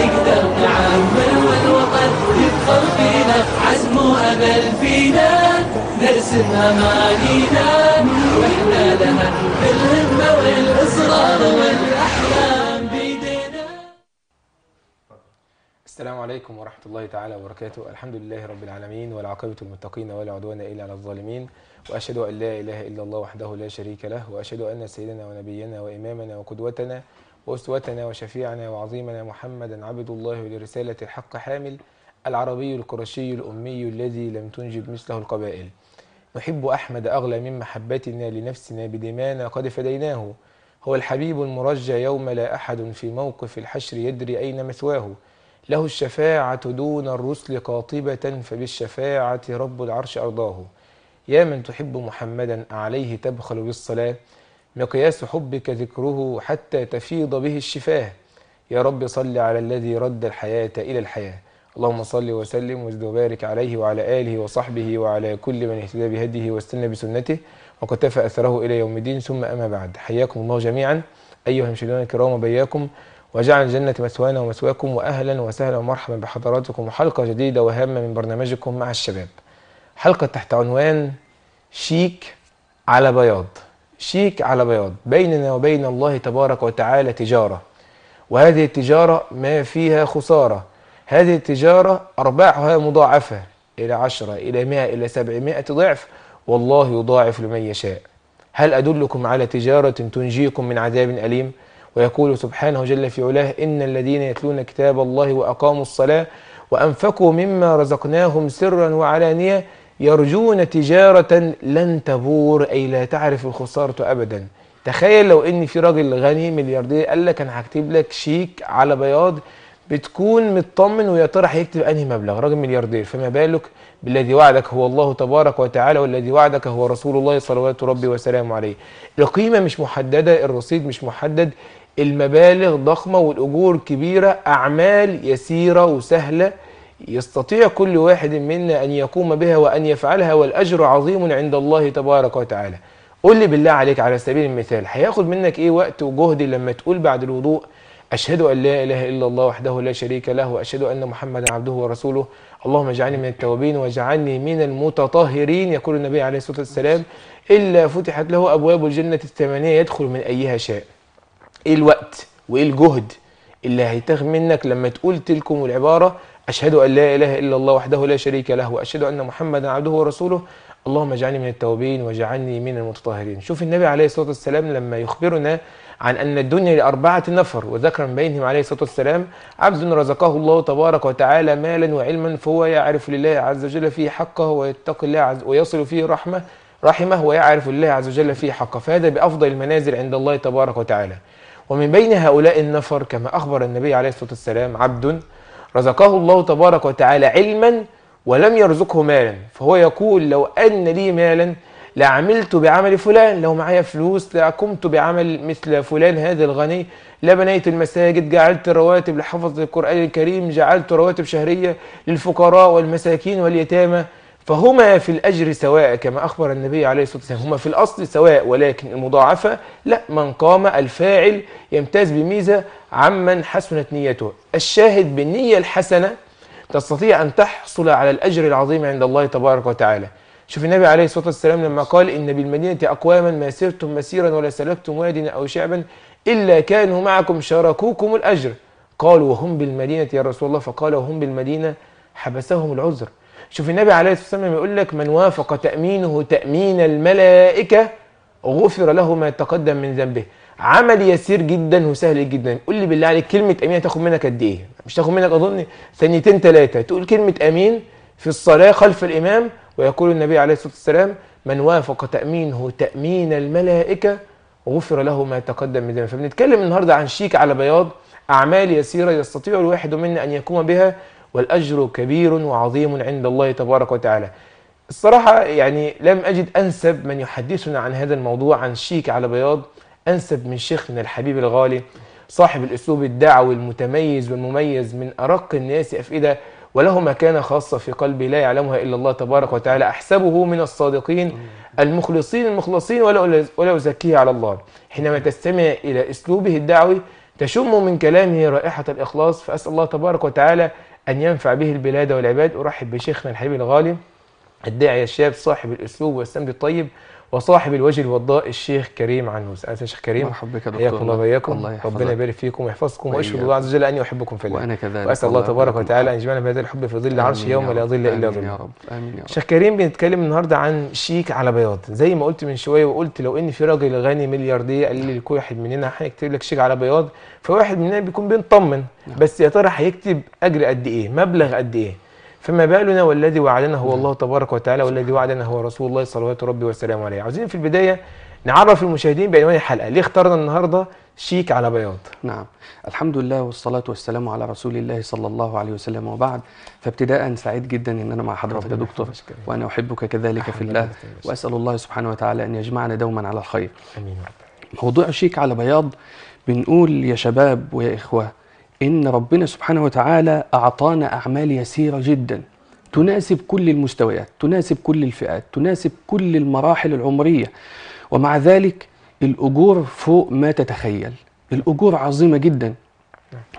نقدر نعمر والوطن يفخر فينا عزم وأمل فينا نرسم أمانينا وإحنا لها بالهمة والإصرار والأحلام بيدينا السلام عليكم ورحمة الله تعالى وبركاته الحمد لله رب العالمين والعاقبة المتقين ولا عدوان إلا على الظالمين وأشهد أن لا إله إلا الله وحده لا شريك له وأشهد أن سيدنا ونبينا وإمامنا وقدوتنا وأسوتنا وشفيعنا وعظيمنا محمدا عبد الله لرسالة الحق حامل العربي القرشي الأمي الذي لم تنجب مثله القبائل نحب أحمد أغلى من محبتنا لنفسنا بدمانا قد فديناه هو الحبيب المرجى يوم لا أحد في موقف الحشر يدري أين مثواه له الشفاعة دون الرسل قاطبة فبالشفاعة رب العرش أرضاه يا من تحب محمدا عليه تبخل بالصلاة مقياس حبك ذكره حتى تفيض به الشفاه يا رب صل على الذي رد الحياة إلى الحياة اللهم صل وسلم وزد وبارك عليه وعلى آله وصحبه وعلى كل من اهتدى بهديه واستنى بسنته وكتف أثره إلى يوم الدين ثم أما بعد حياكم الله جميعا أيها المشاهدون الكرام وبياكم وجعل الجنة مثوانا ومثواكم وأهلا وسهلا ومرحبا بحضراتكم وحلقة جديدة وهامة من برنامجكم مع الشباب حلقة تحت عنوان شيك على بياض شيك على بياض بيننا وبين الله تبارك وتعالى تجارة وهذه التجارة ما فيها خسارة هذه التجارة أرباحها مضاعفة إلى عشرة إلى مائة إلى سبعمائة ضعف والله يضاعف لمن يشاء هل أدلكم على تجارة تنجيكم من عذاب أليم ويقول سبحانه جل في علاه إن الذين يتلون كتاب الله وأقاموا الصلاة وأنفقوا مما رزقناهم سرا وعلانية يرجون تجارة لن تبور أي لا تعرف الخسارة أبدا تخيل لو ان في راجل غني ملياردير قال لك انا هكتب لك شيك على بياض بتكون مطمن ويا ترى هيكتب انهي مبلغ راجل ملياردير فما بالك بالذي وعدك هو الله تبارك وتعالى والذي وعدك هو رسول الله صلوات ربي وسلامه عليه القيمه مش محدده الرصيد مش محدد المبالغ ضخمه والاجور كبيره اعمال يسيره وسهله يستطيع كل واحد منا أن يقوم بها وأن يفعلها والأجر عظيم عند الله تبارك وتعالى قل لي بالله عليك على سبيل المثال هياخد منك إيه وقت وجهد لما تقول بعد الوضوء أشهد أن لا إله إلا الله وحده لا شريك له وأشهد أن محمدا عبده ورسوله اللهم اجعلني من التوابين واجعلني من المتطهرين يقول النبي عليه الصلاة والسلام إلا فتحت له أبواب الجنة الثمانية يدخل من أيها شاء إيه الوقت وإيه الجهد اللي هيتاخد منك لما تقول تلكم العبارة أشهد أن لا إله إلا الله وحده لا شريك له وأشهد أن محمدا عبده ورسوله اللهم اجعلني من التوابين واجعلني من المتطهرين شوف النبي عليه الصلاة والسلام لما يخبرنا عن أن الدنيا لأربعة نفر وذكر من بينهم عليه الصلاة والسلام عبد رزقه الله تبارك وتعالى مالا وعلما فهو يعرف لله عز وجل فيه حقه ويتقي الله عز ويصل فيه رحمه رحمه ويعرف الله عز وجل فيه حقه فهذا بأفضل المنازل عند الله تبارك وتعالى ومن بين هؤلاء النفر كما أخبر النبي عليه الصلاة والسلام عبد رزقه الله تبارك وتعالى علما ولم يرزقه مالا فهو يقول لو أن لي مالا لعملت بعمل فلان لو معايا فلوس لقمت بعمل مثل فلان هذا الغني لبنيت المساجد جعلت رواتب لحفظ القرآن الكريم جعلت رواتب شهرية للفقراء والمساكين واليتامى فهما في الأجر سواء كما أخبر النبي عليه الصلاة والسلام هما في الأصل سواء ولكن المضاعفة لا من قام الفاعل يمتاز بميزة عمن حسنت نيته الشاهد بالنية الحسنة تستطيع أن تحصل على الأجر العظيم عند الله تبارك وتعالى شوف النبي عليه الصلاة والسلام لما قال إن بالمدينة أقواما ما سرتم مسيرا ولا سلكتم وادنا أو شعبا إلا كانوا معكم شاركوكم الأجر قالوا وهم بالمدينة يا رسول الله فقال وهم بالمدينة حبسهم العذر شوف النبي عليه الصلاة والسلام يقول لك من وافق تأمينه تأمين الملائكة غفر له ما تقدم من ذنبه عمل يسير جدا وسهل جدا قول لي بالله عليك كلمة أمين هتاخد منك قد إيه مش تاخد منك أظن ثانيتين ثلاثة تقول كلمة أمين في الصلاة خلف الإمام ويقول النبي عليه الصلاة والسلام من وافق تأمينه تأمين الملائكة غفر له ما تقدم من ذنبه فبنتكلم النهاردة عن شيك على بياض أعمال يسيرة يستطيع الواحد منا أن يقوم بها والأجر كبير وعظيم عند الله تبارك وتعالى الصراحة يعني لم أجد أنسب من يحدثنا عن هذا الموضوع عن شيك على بياض أنسب من شيخنا الحبيب الغالي صاحب الأسلوب الدعوي المتميز والمميز من أرق الناس أفئدة وله مكانة خاصة في قلبي لا يعلمها إلا الله تبارك وتعالى أحسبه من الصادقين المخلصين المخلصين ولا, ولا أزكيه على الله حينما تستمع إلى أسلوبه الدعوي تشم من كلامه رائحة الإخلاص فأسأل الله تبارك وتعالى أن ينفع به البلاد والعباد أرحب بشيخنا الحبيب الغالي الداعية الشاب صاحب الأسلوب والسمد الطيب وصاحب الوجه الوضاء الشيخ كريم عنوس أهلا الشيخ كريم مرحبا بك يا دكتور الله وإياكم ربنا يبارك فيكم ويحفظكم وأشهد الله عز وجل أني أحبكم في الله وأنا كذلك وأسأل الله تبارك وتعالى أن يجمعنا بهذا الحب في ظل عرش يوم لا ظل إلا ظله يا رب آمين يا رب الشيخ كريم بنتكلم النهارده عن شيك على بياض زي ما قلت من شوية وقلت لو إن في راجل غني ملياردي قال لي لكل واحد مننا هيكتب لك شيك على بياض فواحد مننا بيكون بنطمن نعم. بس يا ترى هيكتب أجر قد إيه مبلغ قد إيه فما بالنا والذي وعدنا هو الله تبارك وتعالى والذي وعدنا هو رسول الله صلوات ربي والسلام عليه عاوزين في البداية نعرف المشاهدين بعنوان الحلقة ليه اخترنا النهاردة شيك على بياض نعم الحمد لله والصلاة والسلام على رسول الله صلى الله عليه وسلم وبعد فابتداء سعيد جدا ان انا مع حضرتك يا دكتور وانا احبك كذلك في الله واسال الله سبحانه وتعالى ان يجمعنا دوما على الخير امين موضوع شيك على بياض بنقول يا شباب ويا اخوه إن ربنا سبحانه وتعالى أعطانا أعمال يسيرة جدا تناسب كل المستويات تناسب كل الفئات تناسب كل المراحل العمرية ومع ذلك الأجور فوق ما تتخيل الأجور عظيمة جدا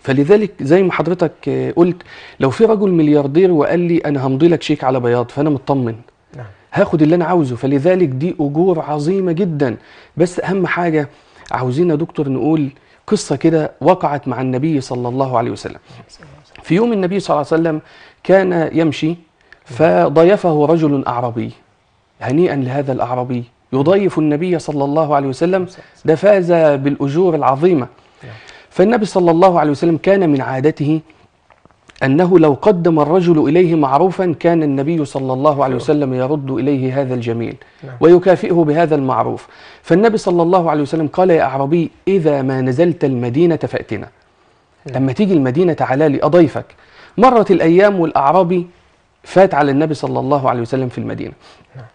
فلذلك زي ما حضرتك قلت لو في رجل ملياردير وقال لي أنا همضي لك شيك على بياض فأنا مطمن نعم. هاخد اللي أنا عاوزه فلذلك دي أجور عظيمة جدا بس أهم حاجة عاوزين يا دكتور نقول قصة كده وقعت مع النبي صلى الله عليه وسلم في يوم النبي صلى الله عليه وسلم كان يمشي فضيفه رجل أعربي هنيئا لهذا الأعربي يضيف النبي صلى الله عليه وسلم ده فاز بالأجور العظيمة فالنبي صلى الله عليه وسلم كان من عادته أنه لو قدم الرجل إليه معروفا كان النبي صلى الله عليه وسلم يرد إليه هذا الجميل نعم. ويكافئه بهذا المعروف فالنبي صلى الله عليه وسلم قال يا أعربي إذا ما نزلت المدينة فأتنا نعم. لما تيجي المدينة تعالى لي أضيفك مرت الأيام والأعرابي فات على النبي صلى الله عليه وسلم في المدينة نعم.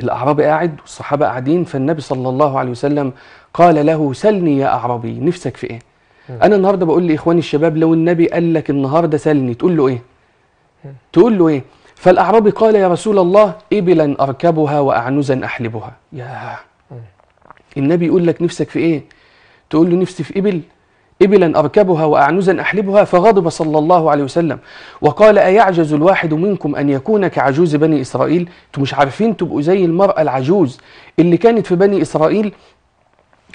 الأعرابي قاعد والصحابة قاعدين فالنبي صلى الله عليه وسلم قال له سلني يا أعرابي نفسك في إيه انا النهارده بقول لاخواني الشباب لو النبي قال لك النهارده سالني تقول له ايه تقول له ايه فالاعرابي قال يا رسول الله ابلا اركبها واعنزا احلبها يا النبي يقول لك نفسك في ايه تقول له نفسي في ابل إبلا أركبها وأعنزا أحلبها فغضب صلى الله عليه وسلم وقال أيعجز الواحد منكم أن يكون كعجوز بني إسرائيل أنتم مش عارفين تبقوا زي المرأة العجوز اللي كانت في بني إسرائيل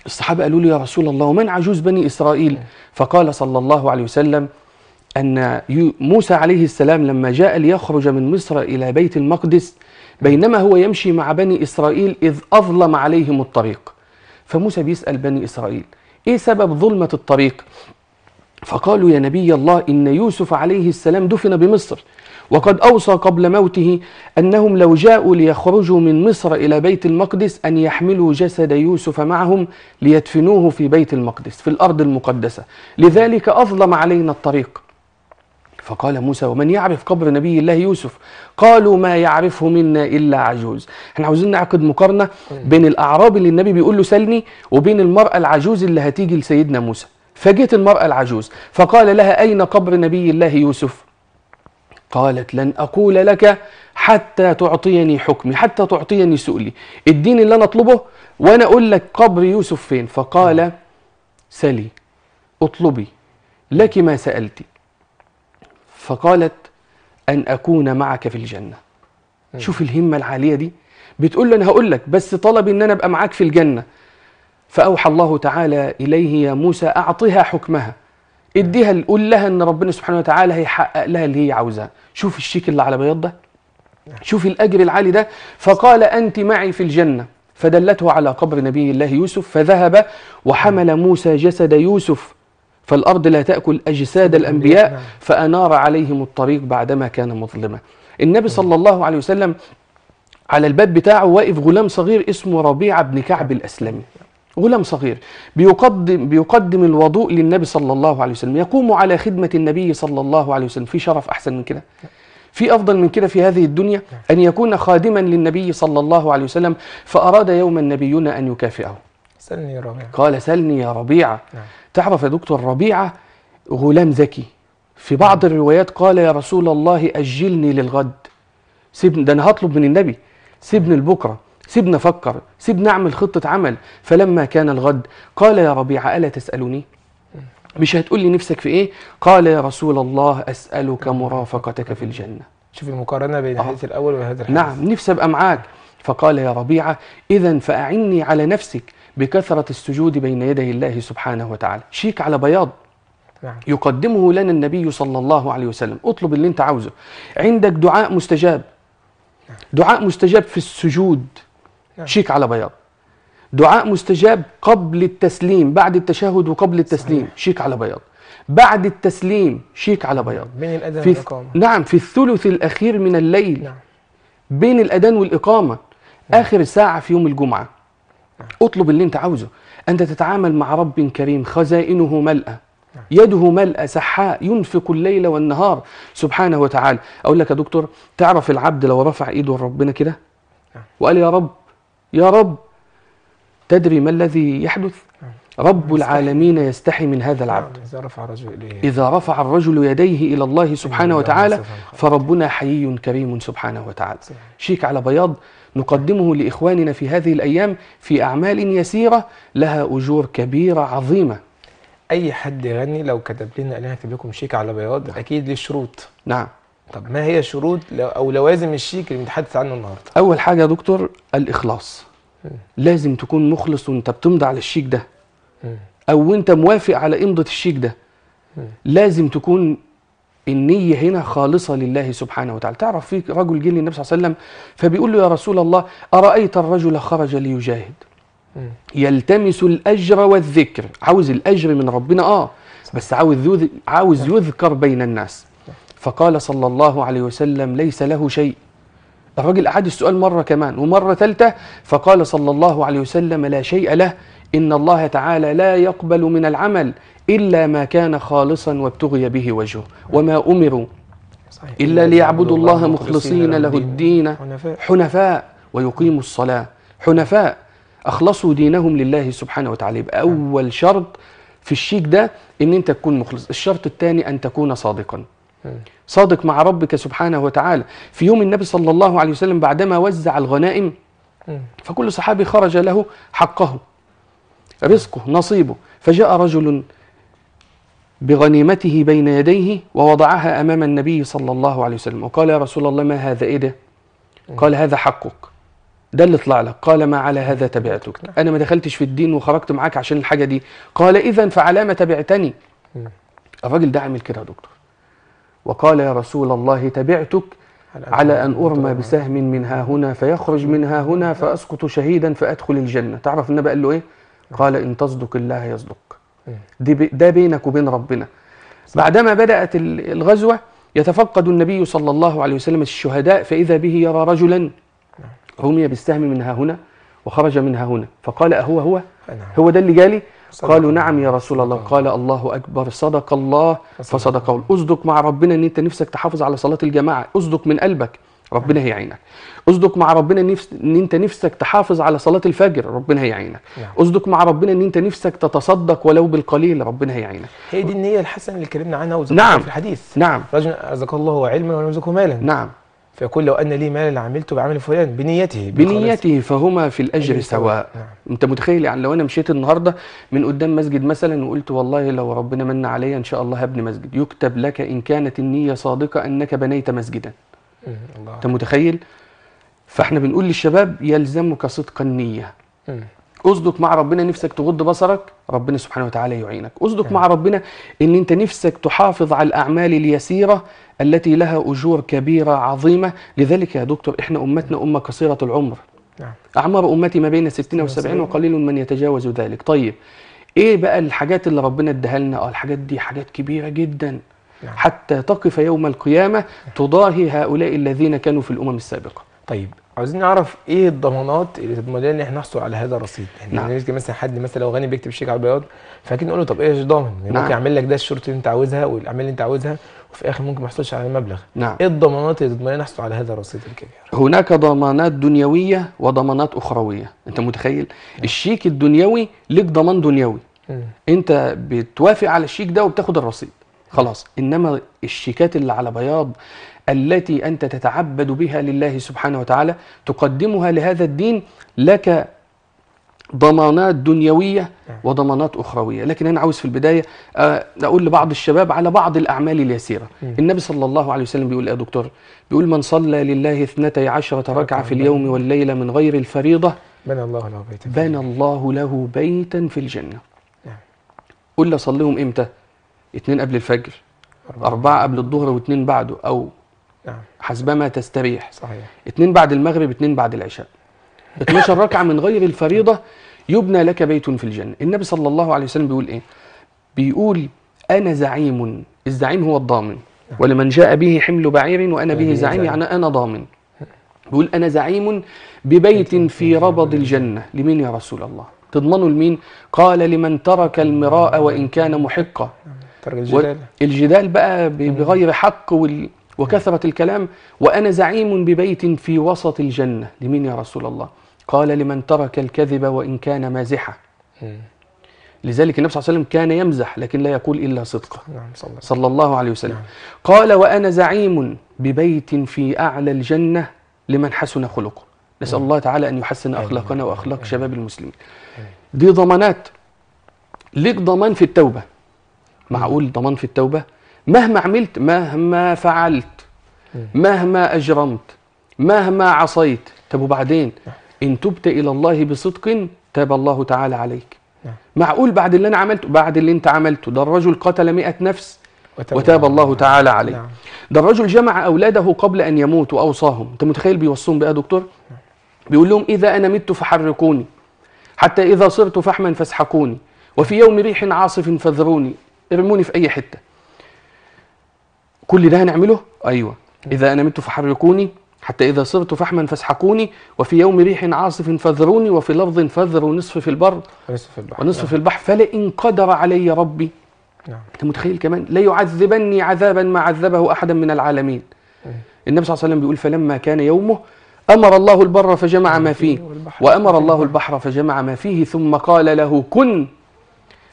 الصحابة قالوا له يا رسول الله ومن عجوز بني إسرائيل فقال صلى الله عليه وسلم أن موسى عليه السلام لما جاء ليخرج من مصر إلى بيت المقدس بينما هو يمشي مع بني إسرائيل إذ أظلم عليهم الطريق فموسى بيسأل بني إسرائيل إيه سبب ظلمة الطريق؟ فقالوا يا نبي الله إن يوسف عليه السلام دفن بمصر وقد أوصى قبل موته أنهم لو جاءوا ليخرجوا من مصر إلى بيت المقدس أن يحملوا جسد يوسف معهم ليدفنوه في بيت المقدس في الأرض المقدسة لذلك أظلم علينا الطريق فقال موسى ومن يعرف قبر نبي الله يوسف قالوا ما يعرفه منا الا عجوز احنا عاوزين نعقد مقارنه بين الاعرابي اللي النبي بيقول له سلني وبين المراه العجوز اللي هتيجي لسيدنا موسى فجئت المراه العجوز فقال لها اين قبر نبي الله يوسف قالت لن أقول لك حتى تعطيني حكمي حتى تعطيني سؤلي الدين اللي أنا أطلبه وأنا أقول لك قبر يوسف فين فقال نعم. سلي اطلبي لك ما سألت فقالت أن أكون معك في الجنة شوف الهمة العالية دي بتقول له أنا هقول لك بس طلبي أن أنا أبقى معاك في الجنة فأوحى الله تعالى إليه يا موسى أعطها حكمها اديها قول لها ان ربنا سبحانه وتعالى هيحقق لها اللي هي عاوزاه شوف الشيك اللي على بياض ده شوف الاجر العالي ده فقال انت معي في الجنه فدلته على قبر نبي الله يوسف فذهب وحمل موسى جسد يوسف فالارض لا تاكل اجساد الانبياء نعم. فانار عليهم الطريق بعدما كان مظلما النبي نعم. صلى الله عليه وسلم على الباب بتاعه واقف غلام صغير اسمه ربيعه بن كعب الاسلمي غلام صغير بيقدم بيقدم الوضوء للنبي صلى الله عليه وسلم يقوم على خدمة النبي صلى الله عليه وسلم في شرف أحسن من كده في أفضل من كده في هذه الدنيا أن يكون خادما للنبي صلى الله عليه وسلم فأراد يوما نبينا أن يكافئه سلني يا ربيعة قال سلني يا ربيعة نعم. تعرف يا دكتور ربيعة غلام ذكي في بعض الروايات قال يا رسول الله أجلني للغد سيبني ده أنا هطلب من النبي سيبني لبكره سيبنا أفكر سيبنا أعمل خطة عمل فلما كان الغد قال يا ربيعة ألا تسألني مش هتقول لي نفسك في إيه قال يا رسول الله أسألك مرافقتك في الجنة شوف المقارنة بين آه. الحديث الأول وهذا الحديث نعم نفسي أبقى معاك فقال يا ربيعة إذا فأعني على نفسك بكثرة السجود بين يدي الله سبحانه وتعالى شيك على بياض نعم. يقدمه لنا النبي صلى الله عليه وسلم اطلب اللي انت عاوزه عندك دعاء مستجاب نعم. دعاء مستجاب في السجود نعم. شيك على بياض دعاء مستجاب قبل التسليم بعد التشهد وقبل التسليم صحيح. شيك على بياض بعد التسليم شيك على بياض بين الأذان في والإقامة نعم في الثلث الأخير من الليل نعم. بين الأذان والإقامة نعم. آخر ساعة في يوم الجمعة نعم. اطلب اللي انت عاوزه أنت تتعامل مع رب كريم خزائنه ملأة نعم. يده ملأة سحاء ينفق الليل والنهار سبحانه وتعالى أقول لك يا دكتور تعرف العبد لو رفع إيده لربنا كده نعم. وقال يا رب يا رب تدري ما الذي يحدث نعم. رب العالمين يستحي من هذا العبد نعم، إذا رفع الرجل إذا رفع الرجل يديه إلى الله سبحانه وتعالى فربنا حيي كريم سبحانه وتعالى نعم. شيك على بياض نقدمه لإخواننا في هذه الأيام في أعمال يسيرة لها أجور كبيرة عظيمة أي حد يغني لو كتب لنا أنا هكتب لكم شيك على بياض أكيد للشروط شروط نعم طب ما هي شروط او لوازم الشيك اللي بنتحدث عنه النهارده؟ اول حاجه يا دكتور الاخلاص م. لازم تكون مخلص وانت بتمضي على الشيك ده م. او انت موافق على امضه الشيك ده م. لازم تكون النية هنا خالصة لله سبحانه وتعالى تعرف في رجل جه للنبي صلى الله عليه وسلم فبيقول له يا رسول الله أرأيت الرجل خرج ليجاهد يلتمس الأجر والذكر عاوز الأجر من ربنا آه بس عاوز عاوز يذكر بين الناس فقال صلى الله عليه وسلم ليس له شيء الراجل أعاد السؤال مرة كمان ومرة ثالثة فقال صلى الله عليه وسلم لا شيء له إن الله تعالى لا يقبل من العمل إلا ما كان خالصا وابتغي به وجهه وما أمروا إلا ليعبدوا الله مخلصين له الدين حنفاء ويقيموا الصلاة حنفاء أخلصوا دينهم لله سبحانه وتعالى يبقى نعم. أول شرط في الشيك ده إن أنت تكون مخلص الشرط الثاني أن تكون صادقا صادق مع ربك سبحانه وتعالى في يوم النبي صلى الله عليه وسلم بعدما وزع الغنائم فكل صحابي خرج له حقه رزقه نصيبه فجاء رجل بغنيمته بين يديه ووضعها أمام النبي صلى الله عليه وسلم وقال يا رسول الله ما هذا إيه ده قال هذا حقك ده اللي طلع لك قال ما على هذا تبعتك أنا ما دخلتش في الدين وخرجت معاك عشان الحاجة دي قال إذا فعلى ما تبعتني الراجل ده عامل كده يا دكتور وقال يا رسول الله تبعتك على أن أرمى بسهم منها هنا فيخرج منها هنا فأسقط شهيدا فأدخل الجنة تعرف النبي قال له إيه؟ قال إن تصدق الله يصدق إيه. ده بينك وبين ربنا بعدما بدأت الغزوة يتفقد النبي صلى الله عليه وسلم الشهداء فإذا به يرى رجلا نعم. رمي بالسهم منها هنا وخرج منها هنا فقال أهو هو نعم. هو ده اللي جالي قالوا نعم يا رسول الله آه. قال الله أكبر صدق الله فصدق أصدق مع ربنا أن أنت نفسك تحافظ على صلاة الجماعة أصدق من قلبك ربنا هيعينك اصدق مع ربنا نفس ان انت نفسك تحافظ على صلاه الفجر ربنا هيعينك نعم. اصدق مع ربنا ان انت نفسك تتصدق ولو بالقليل ربنا هيعينك هي دي النيه الحسنه اللي اتكلمنا عنها وذكرناها نعم. في الحديث نعم رجل رزقه الله علما ولم يرزقه مالا نعم فيقول لو أن لي مالا لعملته بعمل فلان بنيته بنيته فهما في الأجر سواء نعم. أنت متخيل يعني لو أنا مشيت النهاردة من قدام مسجد مثلا وقلت والله لو ربنا من عليا إن شاء الله هبني مسجد يكتب لك إن كانت النية صادقة أنك بنيت مسجدا الله. أنت متخيل فإحنا بنقول للشباب يلزمك صدق النية اصدق مع ربنا نفسك تغض بصرك ربنا سبحانه وتعالى يعينك اصدق مع ربنا ان انت نفسك تحافظ على الاعمال اليسيره التي لها أجور كبيرة عظيمة لذلك يا دكتور إحنا أمتنا أمة قصيرة العمر نعم. أعمار أمتي ما بين 60 و70 وقليل من يتجاوز ذلك طيب إيه بقى الحاجات اللي ربنا اداها لنا اه الحاجات دي حاجات كبيرة جدا نعم. حتى تقف يوم القيامة تضاهي هؤلاء الذين كانوا في الأمم السابقة طيب عاوزين نعرف ايه الضمانات اللي تضمن ان احنا نحصل على هذا الرصيد يعني نعم. يعني مثلا حد مثلا لو غني بيكتب شيك على البياض فاكيد نقول له طب ايه الضامن يعني نعم. ممكن يعمل لك ده الشروط اللي انت عاوزها والاعمال اللي انت عاوزها وفي الاخر ممكن ما يحصلش على المبلغ نعم ايه الضمانات اللي تضمن نحصل على هذا الرصيد الكبير هناك ضمانات دنيويه وضمانات اخرويه انت متخيل نعم. الشيك الدنيوي لك ضمان دنيوي مم. انت بتوافق على الشيك ده وبتاخد الرصيد خلاص انما الشيكات اللي على بياض التي انت تتعبد بها لله سبحانه وتعالى تقدمها لهذا الدين لك ضمانات دنيوية نعم. وضمانات أخروية لكن أنا عاوز في البداية أقول آه، لبعض الشباب على بعض الأعمال اليسيرة النبي صلى الله عليه وسلم بيقول إيه يا دكتور بيقول من صلى لله اثنتي عشرة ركعة في اليوم والليلة من غير الفريضة بنى الله له بيتا بنى الله له بيتا في الجنة نعم. قل صليهم إمتى اثنين قبل الفجر أربعة قبل الظهر واثنين بعده أو نعم. حسبما تستريح صحيح اثنين بعد المغرب اثنين بعد العشاء 12 ركعة من غير الفريضة يبنى لك بيت في الجنة النبي صلى الله عليه وسلم بيقول إيه بيقول أنا زعيم الزعيم هو الضامن ولمن جاء به حمل بعير وأنا به يعني زعيم يعني أنا ضامن بيقول أنا زعيم ببيت في ربض الجنة لمين يا رسول الله تضمنوا لمين قال لمن ترك المراء وإن كان محقا الجدال الجدال بقى بغير حق وال... وكثرة الكلام وأنا زعيم ببيت في وسط الجنة لمين يا رسول الله قال لمن ترك الكذب وإن كان مازحا لذلك النبي صلى الله عليه وسلم كان يمزح لكن لا يقول إلا صدقا نعم صلى, الله عليه وسلم نعم. قال وأنا زعيم ببيت في أعلى الجنة لمن حسن خلقه نسأل الله تعالى أن يحسن أيوة. أخلاقنا وأخلاق شباب المسلمين دي ضمانات ليك ضمان في التوبة معقول ضمان في التوبة مهما عملت مهما فعلت مهما أجرمت مهما عصيت طب وبعدين نعم. إن تبت إلى الله بصدق تاب الله تعالى عليك نعم. معقول بعد اللي أنا عملته بعد اللي أنت عملته ده الرجل قتل مئة نفس وتاب, وتاب الله نعم. تعالى عليه نعم. ده الرجل جمع أولاده قبل أن يموت وأوصاهم أنت متخيل بيوصيهم بقى دكتور نعم. بيقول لهم إذا أنا مت فحركوني حتى إذا صرت فحما فاسحقوني وفي يوم ريح عاصف فذروني ارموني في أي حتة كل ده هنعمله أيوة إذا أنا مت فحركوني حتى إذا صرت فحما فاسحقوني وفي يوم ريح عاصف فذروني وفي لفظ فذروا نصف في البر ونصف في البحر, ونصف نعم. في البحر فلئن قدر علي ربي نعم. أنت متخيل كمان ليعذبني عذابا ما عذبه أحدا من العالمين إيه. النبي صلى الله عليه وسلم بيقول فلما كان يومه أمر الله البر فجمع ما فيه وأمر الله البحر فجمع ما فيه ثم قال له كن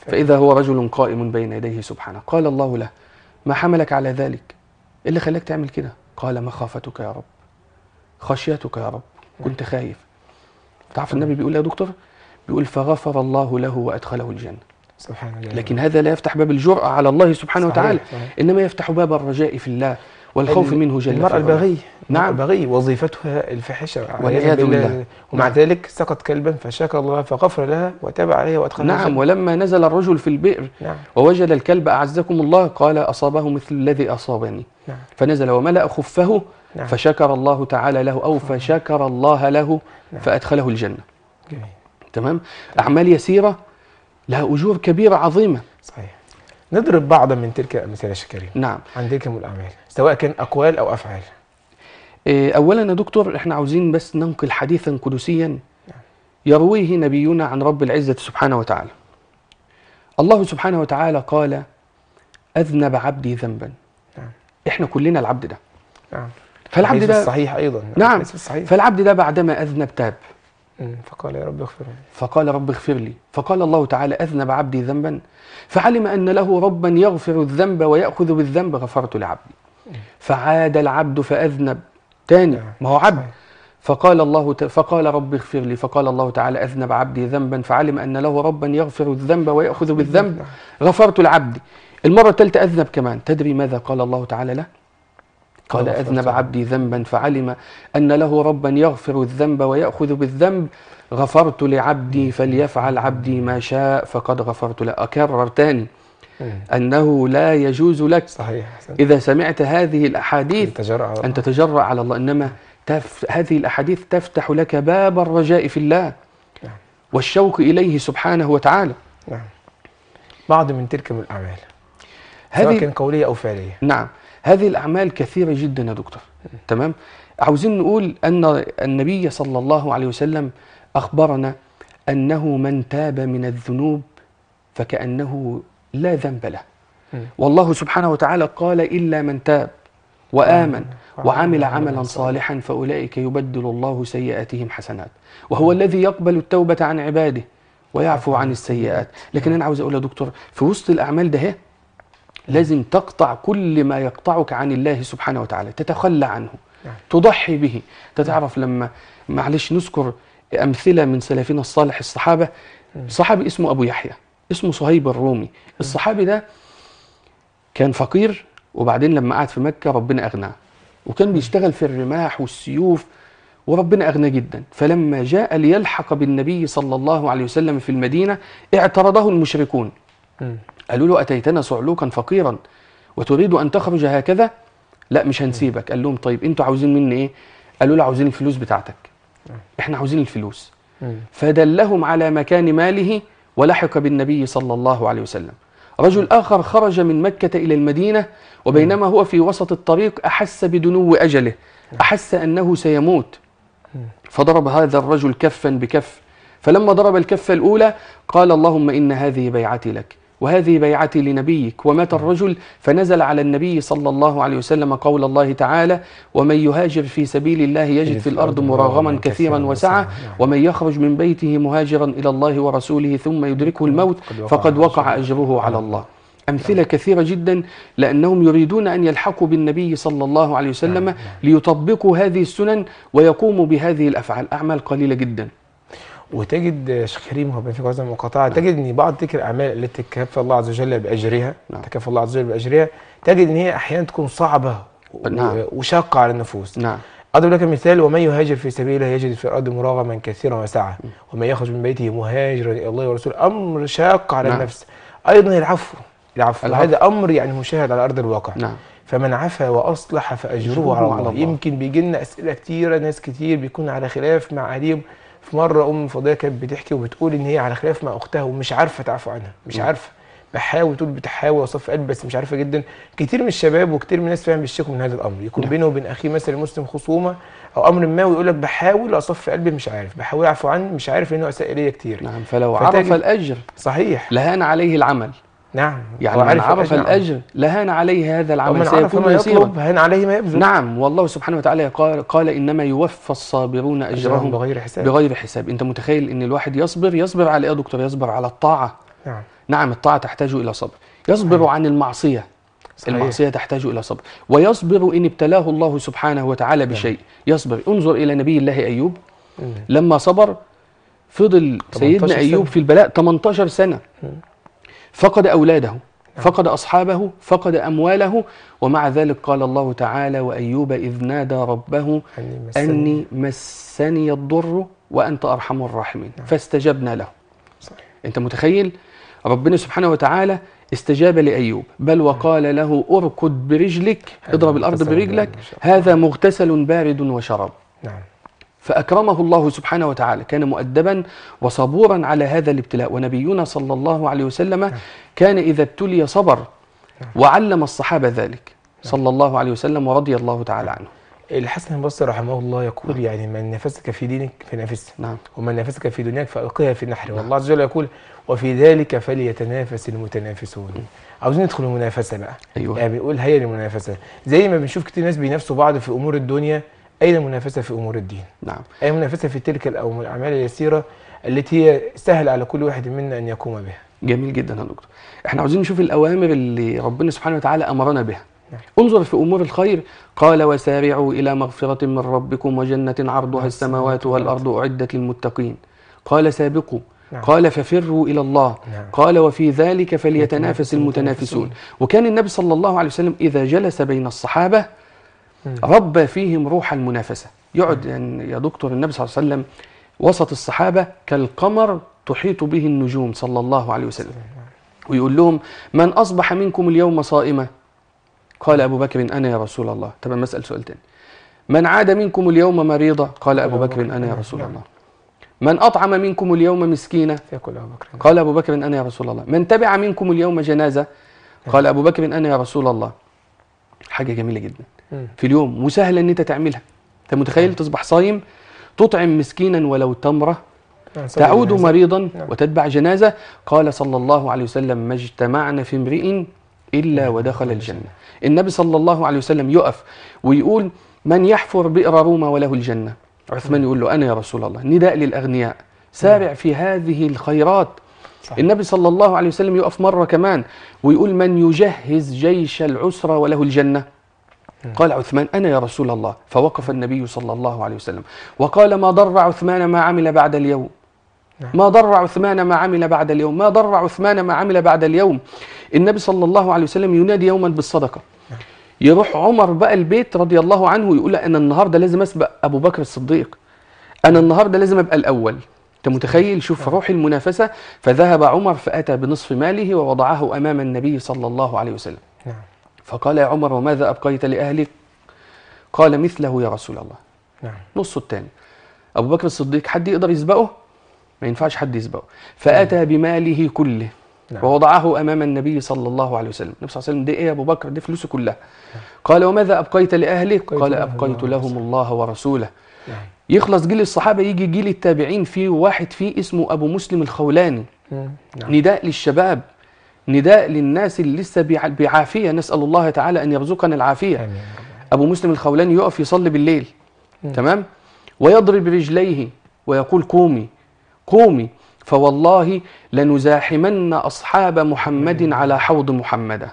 فإذا هو رجل قائم بين يديه سبحانه قال الله له ما حملك على ذلك إيه اللي خلاك تعمل كده قال مخافتك يا رب خشيتك يا رب كنت خايف تعرف النبي بيقول إيه يا دكتور بيقول فغفر الله له وادخله الجنه سبحان الله لكن هذا لا يفتح باب الجرأة على الله سبحانه صحيح وتعالى صحيح. إنما يفتح باب الرجاء في الله والخوف منه جل المرأة البغي نعم البغي وظيفتها الفاحشة والعياذ بالله ومع نعم. ذلك سقط كلبا فشكى الله فغفر لها وتاب عليها وأدخلها نعم ولما نزل الرجل في البئر نعم. ووجد الكلب أعزكم الله قال أصابه مثل الذي أصابني نعم. فنزل وملأ خفه نعم. فشكر الله تعالى له أو نعم. فشكر الله له نعم. فأدخله الجنة جميل. تمام؟, تمام طيب. أعمال يسيرة لها أجور كبيرة عظيمة صحيح نضرب بعضا من تلك الأمثلة الشكريه نعم عن ديكم الأعمال سواء كان أقوال أو أفعال إيه، أولا يا دكتور إحنا عاوزين بس ننقل حديثا قدسيا يرويه نبينا عن رب العزة سبحانه وتعالى الله سبحانه وتعالى قال أذنب عبدي ذنبا نعم. إحنا كلنا العبد ده نعم فالعبد ده صحيح أيضا نعم الصحيح. فالعبد ده بعدما أذنب تاب فقال يا رب اغفر لي فقال رب اغفر لي فقال الله تعالى أذنب عبدي ذنبا فعلم أن له ربا يغفر الذنب ويأخذ بالذنب غفرت لعبدي فعاد العبد فأذنب تاني نعم. ما هو عبد فقال الله ت... فقال ربي اغفر لي فقال الله تعالى اذنب عبدي ذنبا فعلم ان له ربا يغفر الذنب وياخذ بالذنب نعم. غفرت لعبدي المره الثالثه اذنب كمان تدري ماذا قال الله تعالى له قال اذنب عبدي ذنبا فعلم ان له ربا يغفر الذنب وياخذ بالذنب غفرت لعبدي فليفعل عبدي ما شاء فقد غفرت له أكرر تاني أنه لا يجوز لك صحيح إذا سمعت هذه الأحاديث أن على, أن تتجرأ على الله إنما تف هذه الأحاديث تفتح لك باب الرجاء في الله نعم. والشوق إليه سبحانه وتعالى نعم بعض من تلك من الأعمال هذه كان قولية أو فعلية نعم هذه الأعمال كثيرة جدا يا دكتور تمام عاوزين نقول أن النبي صلى الله عليه وسلم أخبرنا أنه من تاب من الذنوب فكأنه لا ذنب له والله سبحانه وتعالى قال إلا من تاب وآمن وعمل عملا صالحا فأولئك يبدل الله سيئاتهم حسنات وهو الذي يقبل التوبة عن عباده ويعفو عن السيئات لكن أنا عاوز أقول يا دكتور في وسط الأعمال ده لازم تقطع كل ما يقطعك عن الله سبحانه وتعالى تتخلى عنه تضحي به تتعرف لما معلش نذكر امثله من سلفنا الصالح الصحابه صحابي اسمه ابو يحيى اسمه صهيب الرومي الصحابي ده كان فقير وبعدين لما قعد في مكه ربنا اغناه وكان بيشتغل في الرماح والسيوف وربنا اغناه جدا فلما جاء ليلحق بالنبي صلى الله عليه وسلم في المدينه اعترضه المشركون قالوا له اتيتنا صعلوكا فقيرا وتريد ان تخرج هكذا لا مش هنسيبك قال لهم طيب انتوا عاوزين مني ايه قالوا له عاوزين الفلوس بتاعتك احنا عاوزين الفلوس فدلهم على مكان ماله ولحق بالنبي صلى الله عليه وسلم رجل آخر خرج من مكة إلى المدينة وبينما هو في وسط الطريق أحس بدنو أجله أحس أنه سيموت فضرب هذا الرجل كفا بكف فلما ضرب الكفة الأولى قال اللهم إن هذه بيعتي لك وهذه بيعتي لنبيك ومات الرجل فنزل على النبي صلى الله عليه وسلم قول الله تعالى ومن يهاجر في سبيل الله يجد في الأرض مراغما كثيرا وسعة ومن يخرج من بيته مهاجرا إلى الله ورسوله ثم يدركه الموت فقد وقع أجره على نعم. الله أمثلة كثيرة جدا لأنهم يريدون أن يلحقوا بالنبي صلى الله عليه وسلم نعم، نعم. ليطبقوا هذه السنن ويقوموا بهذه الأفعال أعمال قليلة جدا وتجد شيخ كريم وهو في جوازنا المقاطعه نعم. تجد ان بعض تلك الاعمال التي تكفى الله عز وجل باجرها نعم. تكفى الله عز وجل باجرها تجد ان هي احيانا تكون صعبه نعم. وشاقه على النفوس نعم اضرب لك مثال ومن يهاجر في سبيل الله يجد في الارض مراغما كثيرا وسعه ومن يخرج من بيته مهاجرا الى الله ورسوله امر شاق على نعم. النفس ايضا العفو العفو, هذا امر يعني مشاهد على ارض الواقع نعم. فمن عفا واصلح فاجره على الله. الله يمكن بيجي لنا اسئله كثيره ناس كثير بيكون على خلاف مع اهليهم في مره ام فضيه كانت بتحكي وبتقول ان هي على خلاف مع اختها ومش عارفه تعفو عنها مش عارفه بحاول تقول بتحاول وصف قلب بس مش عارفه جدا كتير من الشباب وكتير من الناس فعلا بيشتكوا من هذا الامر يكون نعم. بينه وبين اخيه مثلا المسلم خصومه او امر ما ويقول لك بحاول اصف قلبي مش عارف بحاول اعفو عنه مش عارف لانه اساء الي كتير نعم فلو عرف الاجر صحيح لهان عليه العمل نعم يعني من عرف نعم. الأجر لهان عليه هذا العمل ومن عرف ما يطلب هان عليه ما يبذل نعم والله سبحانه وتعالى قال, قال إنما يوفى الصابرون أجرهم بغير حساب بغير حساب أنت متخيل إن الواحد يصبر يصبر على إيه يا دكتور يصبر على الطاعة نعم نعم الطاعة تحتاج إلى صبر يصبر عن المعصية صحيح. المعصية تحتاج إلى صبر ويصبر إن ابتلاه الله سبحانه وتعالى نعم. بشيء يصبر انظر إلى نبي الله أيوب نعم. لما صبر فضل سيدنا أيوب سنة. في البلاء 18 سنة فقد أولاده نعم. فقد أصحابه فقد أمواله ومع ذلك قال الله تعالى وأيوب إذ نادى ربه أني مسني الضر وأنت أرحم الراحمين نعم. فاستجبنا له صحيح. أنت متخيل ربنا سبحانه وتعالى استجاب لأيوب بل نعم. وقال له أركض برجلك اضرب الأرض برجلك هذا مغتسل بارد وشرب نعم فأكرمه الله سبحانه وتعالى كان مؤدبا وصبورا على هذا الابتلاء ونبينا صلى الله عليه وسلم نعم. كان إذا ابتلي صبر نعم. وعلم الصحابة ذلك نعم. صلى الله عليه وسلم ورضي الله تعالى عنه الحسن البصري رحمه الله يقول نعم. يعني من نفسك في دينك فنافسه نعم. ومن نفسك في دنياك فألقيها في النحر نعم. والله عز وجل يقول وفي ذلك فليتنافس المتنافسون نعم. عاوزين ندخل المنافسه بقى أيوة. يعني بنقول هي المنافسه زي ما بنشوف كتير ناس بينافسوا بعض في امور الدنيا أين المنافسة في أمور الدين؟ نعم أين المنافسة في تلك الأعمال اليسيرة التي هي سهل على كل واحد منا أن يقوم بها جميل جدا يا دكتور احنا عاوزين نشوف الأوامر اللي ربنا سبحانه وتعالى أمرنا بها نعم. انظر في أمور الخير قال وسارعوا إلى مغفرة من ربكم وجنة عرضها نعم. السماوات والأرض نعم. أعدت للمتقين قال سابقوا نعم. قال ففروا إلى الله نعم. قال وفي ذلك فليتنافس المتنافسون وكان النبي صلى الله عليه وسلم إذا جلس بين الصحابة ربى فيهم روح المنافسة يقعد يعني يا دكتور النبي صلى الله عليه وسلم وسط الصحابة كالقمر تحيط به النجوم صلى الله عليه وسلم ويقول لهم من أصبح منكم اليوم صائما قال أبو بكر أنا يا رسول الله طب أنا أسأل سؤال تاني من عاد منكم اليوم مريضا قال أبو بكر أنا يا نعم. رسول الله من أطعم منكم اليوم مسكينا نعم. قال أبو بكر أنا يا رسول الله من تبع منكم اليوم جنازة نعم. قال أبو بكر أنا يا رسول الله حاجة جميلة جدا في اليوم وسهله ان انت تعملها انت متخيل تصبح صايم تطعم مسكينا ولو تمره يعني تعود مريضا نعم. وتتبع جنازه قال صلى الله عليه وسلم ما اجتمعنا في امرئ الا نعم. ودخل الجنه النبي صلى الله عليه وسلم يقف ويقول من يحفر بئر روما وله الجنه عثمان يقول له انا يا رسول الله نداء للاغنياء سارع في هذه الخيرات صح. النبي صلى الله عليه وسلم يقف مرة كمان ويقول من يجهز جيش العسرة وله الجنة قال عثمان أنا يا رسول الله فوقف النبي صلى الله عليه وسلم وقال ما ضر عثمان ما عمل بعد اليوم نعم. ما ضر عثمان ما عمل بعد اليوم ما ضر عثمان ما عمل بعد اليوم النبي صلى الله عليه وسلم ينادي يوما بالصدقة نعم. يروح عمر بقى البيت رضي الله عنه يقول أنا النهاردة لازم أسبق أبو بكر الصديق أنا النهاردة لازم أبقى الأول أنت متخيل شوف نعم. روح المنافسة فذهب عمر فأتى بنصف ماله ووضعه أمام النبي صلى الله عليه وسلم فقال يا عمر وماذا أبقيت لأهلك قال مثله يا رسول الله نعم. نصه الثاني أبو بكر الصديق حد يقدر يسبقه ما ينفعش حد يسبقه فأتى نعم. بماله كله نعم. ووضعه أمام النبي صلى الله عليه وسلم النبي صلى الله عليه وسلم دي إيه يا أبو بكر دي فلوسه كلها نعم. قال وماذا أبقيت لأهلك قال أبقيت لهم الله ورسوله نعم. يخلص جيل الصحابة يجي جيل التابعين فيه واحد فيه اسمه أبو مسلم الخولاني نعم. نداء للشباب نداء للناس اللي لسه بعافية نسأل الله تعالى أن يرزقنا العافية أبو مسلم الخولاني يقف يصلي بالليل م. تمام ويضرب رجليه ويقول قومي قومي فوالله لنزاحمن أصحاب محمد على حوض محمد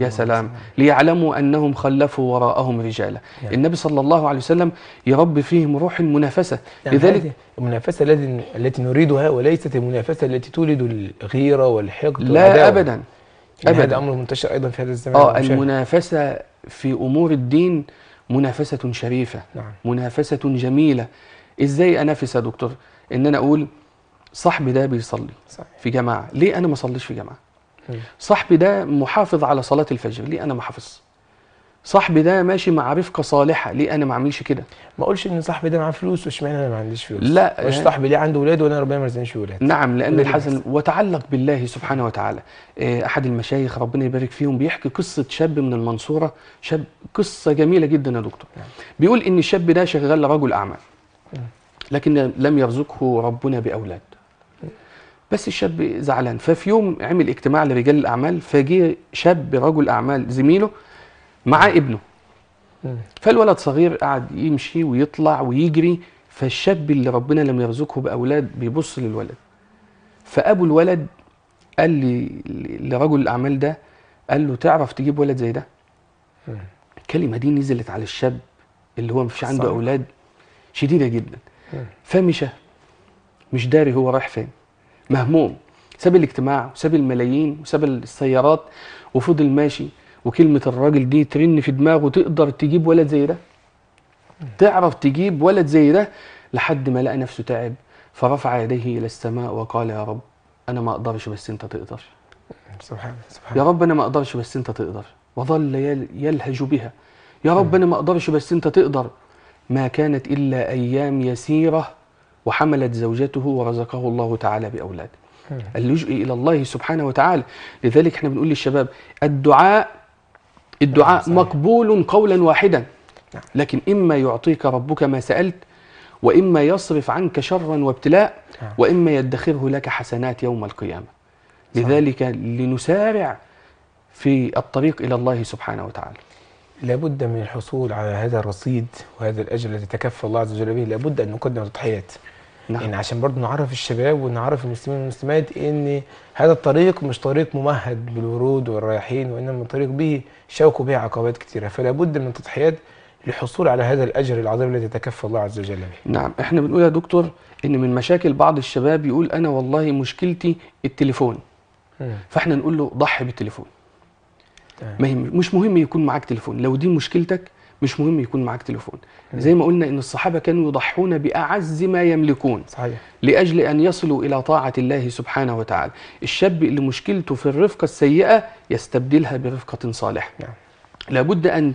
يا سلام ليعلموا أنهم خلفوا وراءهم رجالا يعني النبي صلى الله عليه وسلم يربي فيهم روح المنافسة يعني لذلك المنافسة التي نريدها وليست المنافسة التي تولد الغيرة والحقد لا أبدا يعني أبدا هذا أمر منتشر أيضا في هذا الزمان آه المنافسة في أمور الدين منافسة شريفة نعم. منافسة جميلة إزاي أنافس يا دكتور إن أنا أقول صاحبي ده بيصلي صحيح. في جماعة ليه أنا ما صليش في جماعة صاحبي ده محافظ على صلاة الفجر ليه أنا ما حافظ صاحبي ده ماشي مع رفقة صالحة ليه أنا ما أعملش كده ما أقولش إن صاحبي ده معاه فلوس واشمعنى أنا ما عنديش فلوس لا مش آه. صاحبي ليه عنده ولاد وأنا ربنا ما رزقنيش ولاد نعم لأن الحسن وتعلق بالله سبحانه وتعالى آه، أحد المشايخ ربنا يبارك فيهم بيحكي قصة شاب من المنصورة شاب قصة جميلة جدا يا دكتور نعم. بيقول إن الشاب ده شغال رجل أعمال لكن لم يرزقه ربنا بأولاد بس الشاب زعلان ففي يوم عمل اجتماع لرجال الاعمال فجه شاب رجل اعمال زميله مع ابنه فالولد صغير قعد يمشي ويطلع ويجري فالشاب اللي ربنا لم يرزقه باولاد بيبص للولد فابو الولد قال لي لرجل الاعمال ده قال له تعرف تجيب ولد زي ده الكلمه دي نزلت على الشاب اللي هو مفيش عنده صحيح. اولاد شديده جدا فمشى مش داري هو رايح فين مهموم ساب الاجتماع وساب الملايين وساب السيارات وفضل ماشي وكلمة الراجل دي ترن في دماغه تقدر تجيب ولد زي ده تعرف تجيب ولد زي ده لحد ما لقى نفسه تعب فرفع يديه إلى السماء وقال يا رب أنا ما أقدرش بس أنت تقدر سبحان سبحان يا رب أنا ما أقدرش بس أنت تقدر وظل يلهج بها يا رب أنا ما أقدرش بس أنت تقدر ما كانت إلا أيام يسيرة وحملت زوجته ورزقه الله تعالى باولاد اللجوء الى الله سبحانه وتعالى لذلك احنا بنقول للشباب الدعاء الدعاء مقبول قولا واحدا نعم. لكن اما يعطيك ربك ما سالت واما يصرف عنك شرا وابتلاء نعم. واما يدخره لك حسنات يوم القيامه لذلك لنسارع في الطريق الى الله سبحانه وتعالى لابد من الحصول على هذا الرصيد وهذا الاجر الذي تكفل الله عز وجل به لابد ان نقدم تضحيات نعم. يعني عشان برضو نعرف الشباب ونعرف المسلمين والمسلمات ان هذا الطريق مش طريق ممهد بالورود والرياحين وانما طريق به شوك وبه عقبات كثيره فلا بد من تضحيات للحصول على هذا الاجر العظيم الذي تكفى الله عز وجل به. نعم احنا بنقول يا دكتور ان من مشاكل بعض الشباب يقول انا والله مشكلتي التليفون. مم. فاحنا نقول له ضحي بالتليفون. ما مش مهم يكون معاك تليفون لو دي مشكلتك مش مهم يكون معاك تليفون زي ما قلنا ان الصحابه كانوا يضحون باعز ما يملكون صحيح. لاجل ان يصلوا الى طاعه الله سبحانه وتعالى الشاب اللي مشكلته في الرفقه السيئه يستبدلها برفقه صالحه نعم. لابد ان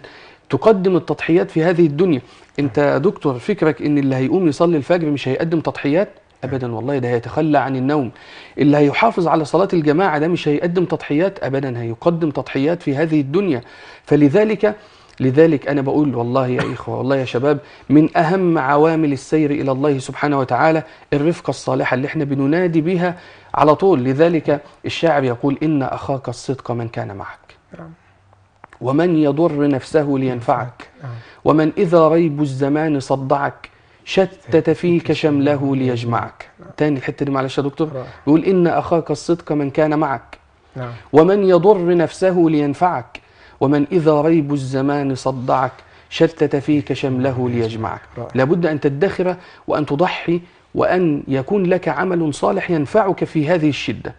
تقدم التضحيات في هذه الدنيا انت يا نعم. دكتور فكرك ان اللي هيقوم يصلي الفجر مش هيقدم تضحيات ابدا والله ده هيتخلى عن النوم اللي هيحافظ على صلاه الجماعه ده مش هيقدم تضحيات ابدا هيقدم تضحيات في هذه الدنيا فلذلك لذلك أنا بقول والله يا إخوة والله يا شباب من أهم عوامل السير إلى الله سبحانه وتعالى الرفقة الصالحة اللي احنا بننادي بها على طول لذلك الشاعر يقول إن أخاك الصدق من كان معك نعم. ومن يضر نفسه لينفعك نعم. ومن إذا ريب الزمان صدعك شتت فيك شمله ليجمعك نعم. تاني الحتة دي معلش يا دكتور يقول إن أخاك الصدق من كان معك ومن يضر نفسه لينفعك ومن إذا ريب الزمان صدعك شتت فيك شمله ليجمعك لابد أن تدخر وأن تضحي وأن يكون لك عمل صالح ينفعك في هذه الشدة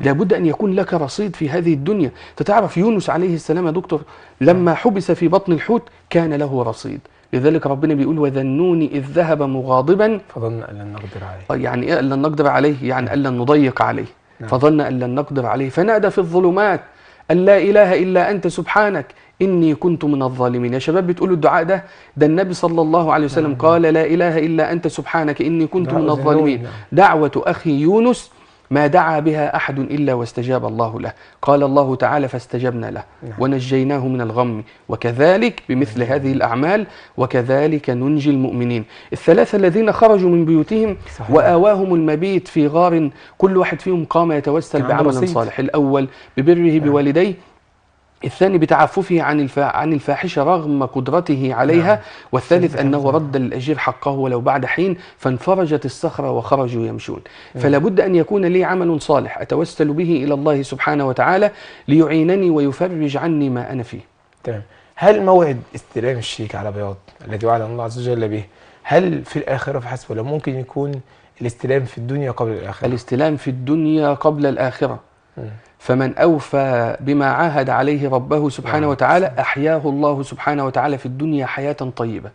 لابد أن يكون لك رصيد في هذه الدنيا تتعرف يونس عليه السلام يا دكتور لما حبس في بطن الحوت كان له رصيد لذلك ربنا بيقول وذنوني إذ ذهب مغاضبا فظن أن لن نقدر عليه آه، يعني إيه أن لن نقدر عليه يعني أن لن نضيق عليه نعم. فظن أن لن نقدر عليه فنادى في الظلمات أن لا إله إلا أنت سبحانك إني كنت من الظالمين يا شباب بتقولوا الدعاء ده ده النبي صلى الله عليه وسلم نعم. قال لا إله إلا أنت سبحانك إني كنت من الظالمين دعوة أخي يونس ما دعا بها أحد إلا واستجاب الله له قال الله تعالى فاستجبنا له نعم. ونجيناه من الغم وكذلك بمثل نعم. هذه الأعمال وكذلك ننجي المؤمنين الثلاثة الذين خرجوا من بيوتهم وآواهم المبيت في غار كل واحد فيهم قام يتوسل بعمل صالح الأول ببره نعم. بوالديه الثاني بتعففه عن عن الفاحشة رغم قدرته عليها نعم. والثالث أنه رد الأجير حقه ولو بعد حين فانفرجت الصخرة وخرجوا يمشون نعم. فلا بد أن يكون لي عمل صالح أتوسل به إلى الله سبحانه وتعالى ليعينني ويفرج عني ما أنا فيه تمام هل موعد استلام الشيك على بياض الذي وعد الله عز وجل به هل في الآخرة فحسب ولا ممكن يكون الاستلام في الدنيا قبل الآخرة الاستلام في الدنيا قبل الآخرة فمن أوفى بما عاهد عليه ربه سبحانه نعم. وتعالى أحياه الله سبحانه وتعالى في الدنيا حياة طيبة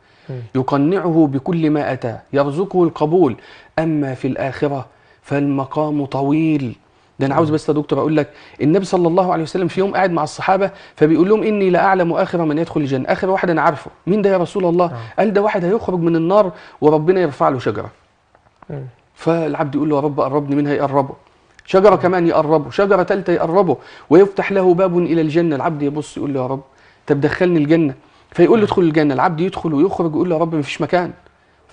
يقنعه بكل ما أتاه يرزقه القبول أما في الآخرة فالمقام طويل ده انا عاوز بس يا دكتور اقول لك النبي صلى الله عليه وسلم في يوم قاعد مع الصحابه فبيقول لهم اني لا اعلم اخر من يدخل الجنه اخر واحد انا عارفه مين ده يا رسول الله نعم. قال ده واحد هيخرج من النار وربنا يرفع له شجره فالعبد يقول له يا رب قربني منها يقربه شجرة كمان يقربه شجرة ثالثة يقربه ويفتح له باب إلى الجنة العبد يبص يقول له يا رب طب دخلني الجنة فيقول له ادخل الجنة العبد يدخل ويخرج يقول له يا رب مفيش مكان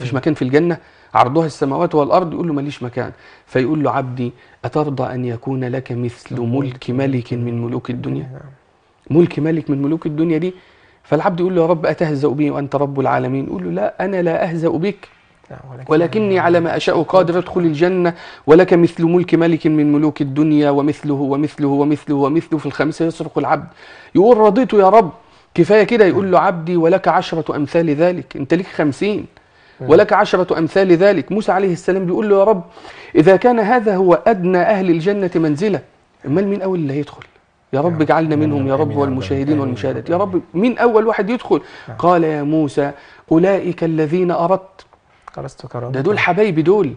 مفيش مكان في الجنة عرضها السماوات والأرض يقول له ماليش مكان فيقول له عبدي أترضى أن يكون لك مثل نعم. ملك ملك من ملوك الدنيا نعم. ملك ملك من ملوك الدنيا دي فالعبد يقول له يا رب أتهزأ بي وأنت رب العالمين يقول له لا أنا لا أهزأ بك ولكني على ما أشاء قادر أدخل الجنة ولك مثل ملك ملك من ملوك الدنيا ومثله ومثله ومثله ومثله في الخمسة يسرق العبد يقول رضيت يا رب كفاية كده يقول له عبدي ولك عشرة أمثال ذلك أنت لك خمسين ولك عشرة أمثال ذلك موسى عليه السلام بيقول له يا رب إذا كان هذا هو أدنى أهل الجنة منزلة أمال مين أول اللي هيدخل يا رب اجعلنا منهم يا رب والمشاهدين أيوة. والمشاهدات يا رب مين أول واحد يدخل نعم. قال يا موسى أولئك الذين أردت غرست كرامتهم ده دول حبايبي دول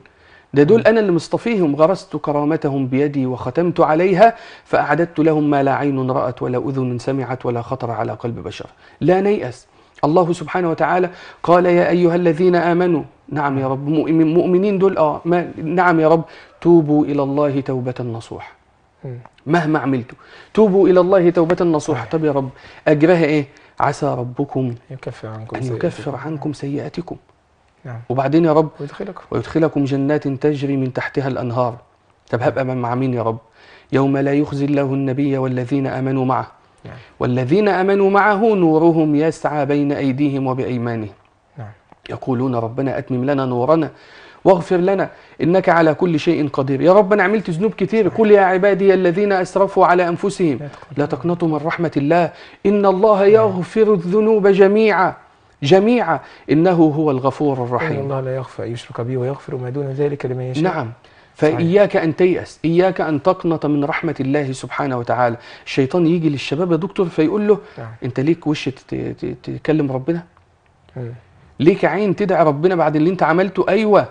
ده دول أنا اللي مصطفيهم غرست كرامتهم بيدي وختمت عليها فأعددت لهم ما لا عين رأت ولا أذن سمعت ولا خطر على قلب بشر لا نيأس الله سبحانه وتعالى قال يا أيها الذين آمنوا نعم يا رب مؤمنين دول آه ما نعم يا رب توبوا إلى الله توبة نصوحة مهما عملتوا توبوا إلى الله توبة نصوحة طب يا رب أجرها إيه عسى ربكم يكفر عنكم أن يكفر عنكم سيئاتكم نعم. وبعدين يا رب ويدخلكم ويدخلكم جنات تجري من تحتها الأنهار طب هبقى مع مين يا رب يوم لا يخزي الله النبي والذين آمنوا معه نعم. والذين آمنوا معه نورهم يسعى بين أيديهم وبأيمانهم نعم. يقولون ربنا أتمم لنا نورنا واغفر لنا إنك على كل شيء قدير يا رب أنا عملت ذنوب كثير قل يا عبادي الذين أسرفوا على أنفسهم لا تقنطوا من رحمة الله إن الله يغفر الذنوب جميعا جميعا إنه هو الغفور الرحيم إن الله لا يغفر يشرك به ويغفر ما دون ذلك لمن يشاء نعم فإياك أن تيأس إياك أن تقنط من رحمة الله سبحانه وتعالى الشيطان يجي للشباب يا دكتور فيقول له نعم. أنت ليك وش تكلم ربنا إيه. ليك عين تدعي ربنا بعد اللي أنت عملته أيوة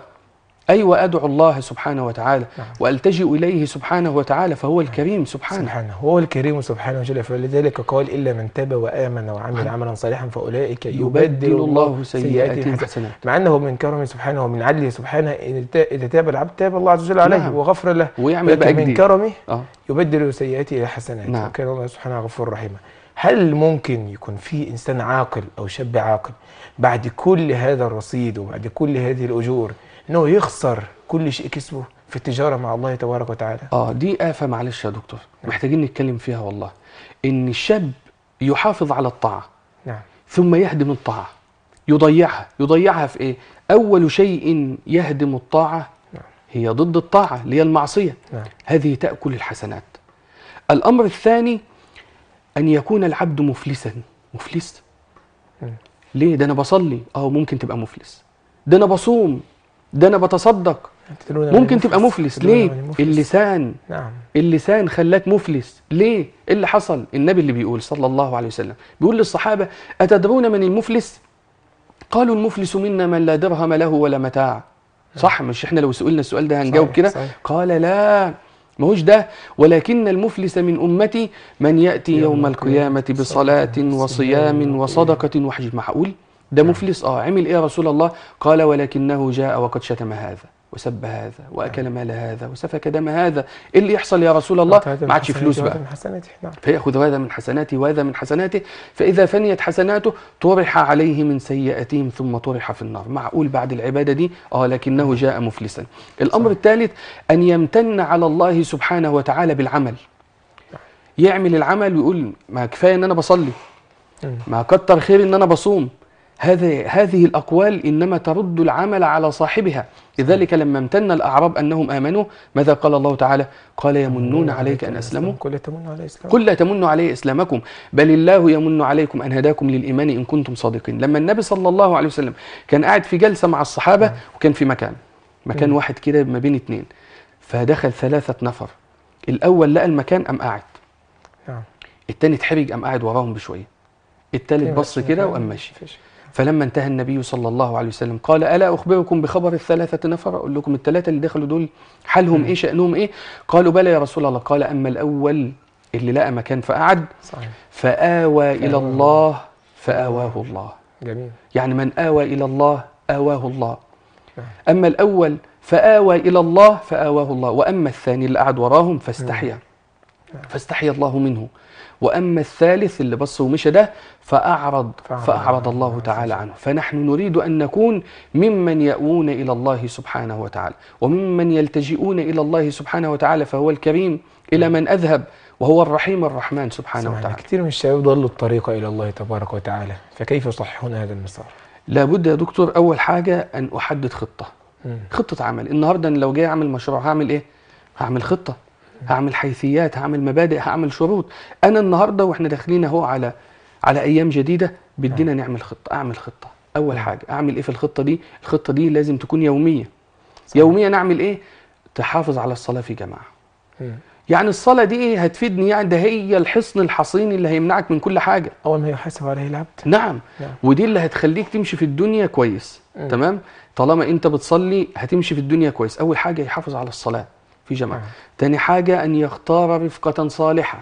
أي وأدعو الله سبحانه وتعالى نعم. وألتجئ إليه سبحانه وتعالى فهو الكريم سبحانه سبحانه هو الكريم سبحانه وتعالى فلذلك قال إلا من تاب وآمن وعمل نعم. عملا صالحا فأولئك يبدل الله سيئات حسنات مع أنه من كرمه سبحانه ومن عدله سبحانه إذا تاب العبد تاب الله عز وجل عليه نعم. وغفر له ويعمل بقى من كرمه آه. يبدل سيئاته إلى حسنات نعم. وكان الله سبحانه غفور رحيما هل ممكن يكون في إنسان عاقل أو شاب عاقل بعد كل هذا الرصيد وبعد كل هذه الأجور انه يخسر كل شيء كسبه في التجاره مع الله تبارك وتعالى اه دي آفة معلش يا دكتور نعم. محتاجين نتكلم فيها والله ان الشاب يحافظ على الطاعه نعم ثم يهدم الطاعه يضيعها يضيعها في ايه اول شيء يهدم الطاعه نعم. هي ضد الطاعه اللي هي المعصيه نعم. هذه تاكل الحسنات الامر الثاني ان يكون العبد مفلسا مفلس نعم. ليه ده انا بصلي اه ممكن تبقى مفلس ده انا بصوم ده انا بتصدق ممكن تبقى مفلس ليه مفلس. اللسان نعم. اللسان خلاك مفلس ليه ايه اللي حصل النبي اللي بيقول صلى الله عليه وسلم بيقول للصحابه اتدرون من المفلس قالوا المفلس منا من لا درهم له ولا متاع صح مش احنا لو سئلنا السؤال ده هنجاوب كده قال لا ماهوش ده ولكن المفلس من أمتي من يأتي يوم, يوم القيامة بصلاة وصيام وصدقة وحج معقول ده مفلس اه عمل ايه يا رسول الله قال ولكنه جاء وقد شتم هذا وسب هذا واكل مال هذا وسفك دم هذا ايه اللي يحصل يا رسول الله ما عادش فلوس بقى من حسناته نعم فياخذ هذا من حسناته وهذا من حسناته فاذا فنيت حسناته طرح عليه من سيئاتهم ثم طرح في النار معقول بعد العباده دي اه لكنه جاء مفلسا الامر الثالث ان يمتن على الله سبحانه وتعالى بالعمل يعمل العمل ويقول ما كفايه ان انا بصلي ما كتر خير ان انا بصوم هذه هذه الأقوال إنما ترد العمل على صاحبها لذلك لما امتن الأعراب أنهم آمنوا ماذا قال الله تعالى قال يمنون عليك أن أسلموا قل تمنوا علي إسلامكم قل تمنوا علي إسلامكم بل الله يمن عليكم أن هداكم للإيمان إن كنتم صادقين لما النبي صلى الله عليه وسلم كان قاعد في جلسة مع الصحابة وكان في مكان مكان واحد كده ما بين اثنين فدخل ثلاثة نفر الأول لقى المكان أم قاعد نعم. التاني اتحرج أم قاعد وراهم بشوية التالت بص كده وقام ماشي فلما انتهى النبي صلى الله عليه وسلم قال ألا أخبركم بخبر الثلاثة نفر أقول لكم الثلاثة اللي دخلوا دول حالهم إيه شأنهم إيه قالوا بلى يا رسول الله قال أما الأول اللي لقى مكان فقعد صحيح. فآوى إلى الله فآواه الله جميل يعني من آوى إلى الله آواه الله نعم. أما الأول فآوى إلى الله فآواه الله وأما الثاني اللي قعد وراهم فاستحيا نعم. فاستحيا الله منه وأما الثالث اللي بص ومشى ده فأعرض فأعرض الله تعالى عنه فنحن نريد أن نكون ممن يأوون إلى الله سبحانه وتعالى وممن يلتجئون إلى الله سبحانه وتعالى فهو الكريم إلى من أذهب وهو الرحيم الرحمن سبحانه وتعالى كثير من الشباب ضلوا الطريق إلى الله تبارك وتعالى فكيف يصححون هذا المسار؟ لابد يا دكتور أول حاجة أن أحدد خطة خطة عمل النهاردة لو جاي أعمل مشروع هعمل إيه؟ هعمل خطة هعمل حيثيات هعمل مبادئ هعمل شروط انا النهارده واحنا داخلين اهو على على ايام جديده بدينا نعم. نعمل خطه اعمل خطه اول نعم. حاجه اعمل ايه في الخطه دي الخطه دي لازم تكون يوميه يوميه يوميا اعمل ايه تحافظ على الصلاه في جماعه نعم. يعني الصلاة دي ايه هتفيدني يعني ده هي الحصن الحصين اللي هيمنعك من كل حاجة أول ما يحاسب عليه العبد نعم. نعم ودي اللي هتخليك تمشي في الدنيا كويس م. تمام طالما أنت بتصلي هتمشي في الدنيا كويس أول حاجة يحافظ على الصلاة في جماعة ثاني نعم. حاجة أن يختار رفقة صالحة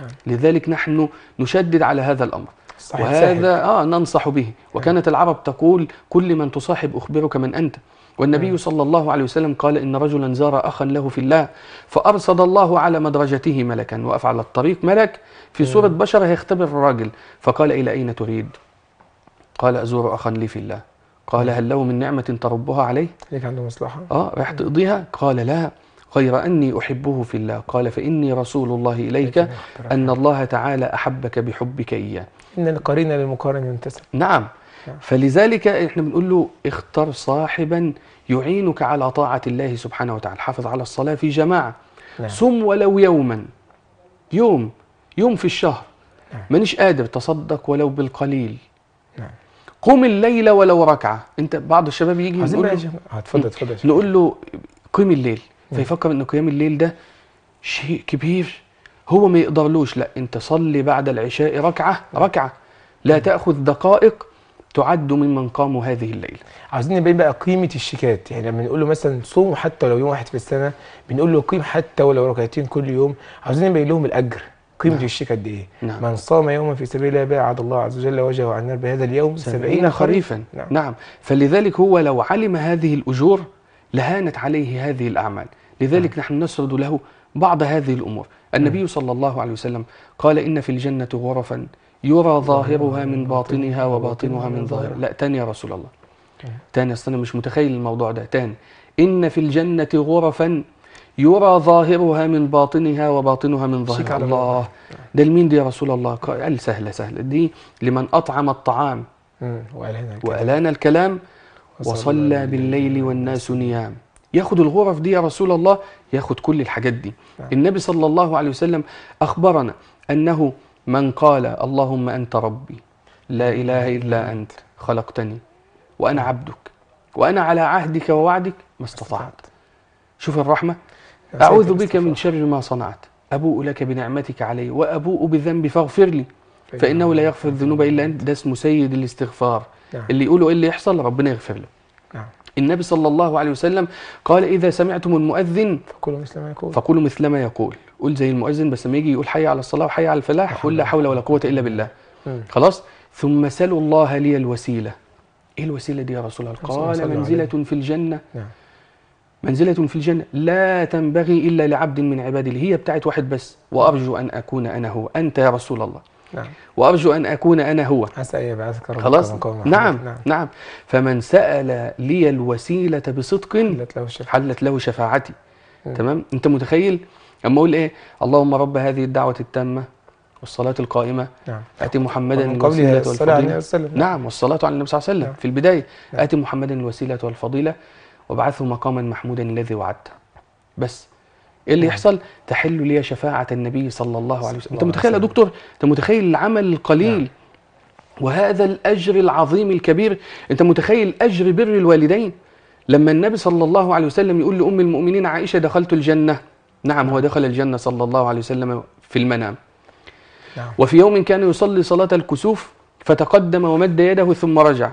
نعم. لذلك نحن نشدد على هذا الأمر صحيح وهذا صحيح. آه ننصح به وكانت العرب تقول كل من تصاحب أخبرك من أنت والنبي نعم. صلى الله عليه وسلم قال إن رجلا زار أخا له في الله فأرصد الله على مدرجته ملكا وأفعل الطريق ملك في صورة نعم. بشر هيختبر الراجل فقال إلى أين تريد قال أزور أخا لي في الله قال هل له من نعمة تربها عليه؟ ليك عنده مصلحة؟ آه رايح تقضيها؟ قال لا غير أني أحبه في الله قال فإني رسول الله إليك أن الله تعالى أحبك بحبك إياه إن القرين للمقارن ينتسب نعم. نعم فلذلك إحنا بنقول له اختر صاحبا يعينك على طاعة الله سبحانه وتعالى حافظ على الصلاة في جماعة نعم. سم ولو يوما يوم يوم في الشهر نعم. مانيش منش قادر تصدق ولو بالقليل نعم. قم الليل ولو ركعة انت بعض الشباب يجي نقول له نقول له قم الليل فيفكر ان قيام الليل ده شيء كبير هو ما يقدرلوش لا انت صلي بعد العشاء ركعه ركعه لا تاخذ دقائق تعد ممن قاموا هذه الليله. عاوزين نبين بقى قيمه الشيكات، يعني لما نقول له مثلا صوم حتى لو يوم واحد في السنه، بنقول له قيم حتى ولو ركعتين كل يوم، عاوزين نبين لهم الاجر، قيمه نعم. الشيكه قد ايه؟ نعم. من صام يوما في سبيل الله باعد الله عز وجل وجهه عن النار بهذا اليوم 70 خريفا نعم. نعم فلذلك هو لو علم هذه الاجور لهانت عليه هذه الاعمال. لذلك نعم. نحن نسرد له بعض هذه الأمور النبي نعم. صلى الله عليه وسلم قال إن في الجنة غرفا يرى ظاهرها من باطنها وباطنها من ظاهرها لا تاني يا رسول الله نعم. تاني أصلا مش متخيل الموضوع ده تاني إن في الجنة غرفا يرى ظاهرها من باطنها وباطنها من ظاهرها الله ده لمين دي يا رسول الله قال سهلة سهلة دي لمن أطعم الطعام أمم، وألان الكلام وصلى بالليل والناس نيام ياخد الغرف دي يا رسول الله ياخد كل الحاجات دي نعم. النبي صلى الله عليه وسلم أخبرنا أنه من قال اللهم أنت ربي لا إله إلا أنت خلقتني وأنا عبدك وأنا على عهدك ووعدك ما استطعت شوف الرحمة أعوذ بك من شر ما صنعت أبوء لك بنعمتك علي وأبوء بذنبي فاغفر لي فإنه لا يغفر الذنوب إلا أنت ده اسمه سيد الاستغفار نعم. اللي يقوله إيه اللي يحصل ربنا يغفر له النبي صلى الله عليه وسلم قال إذا سمعتم المؤذن فقولوا مثل ما يقول فقولوا مثل ما يقول قول زي المؤذن بس لما يجي يقول حي على الصلاة وحي على الفلاح قول لا حول ولا قوة إلا بالله م. خلاص ثم سلوا الله لي الوسيلة إيه الوسيلة دي يا رسول الله قال منزلة عليه. في الجنة نعم. منزلة في الجنة لا تنبغي إلا لعبد من عبادي اللي هي بتاعت واحد بس وأرجو أن أكون أنا هو أنت يا رسول الله نعم. وأرجو أن أكون أنا هو عسى يبعثك ربك خلاص نعم. نعم نعم فمن سأل لي الوسيلة بصدق حلت له, شفاعتي. حلت له شفاعتي نعم. تمام أنت متخيل أما أقول إيه اللهم رب هذه الدعوة التامة والصلاة القائمة نعم. آتي محمدا الوسيلة والفضيلة نعم والصلاة على النبي صلى الله عليه وسلم نعم. في البداية نعم. آتي محمدا الوسيلة والفضيلة وابعثه مقاما محمودا الذي وعدته بس ايه اللي نعم. يحصل تحل لي شفاعه النبي صلى الله عليه وسلم انت متخيل يا نعم. دكتور انت متخيل العمل القليل نعم. وهذا الاجر العظيم الكبير انت متخيل اجر بر الوالدين لما النبي صلى الله عليه وسلم يقول لام المؤمنين عائشه دخلت الجنه نعم هو دخل الجنه صلى الله عليه وسلم في المنام وفي يوم كان يصلي صلاه الكسوف فتقدم ومد يده ثم رجع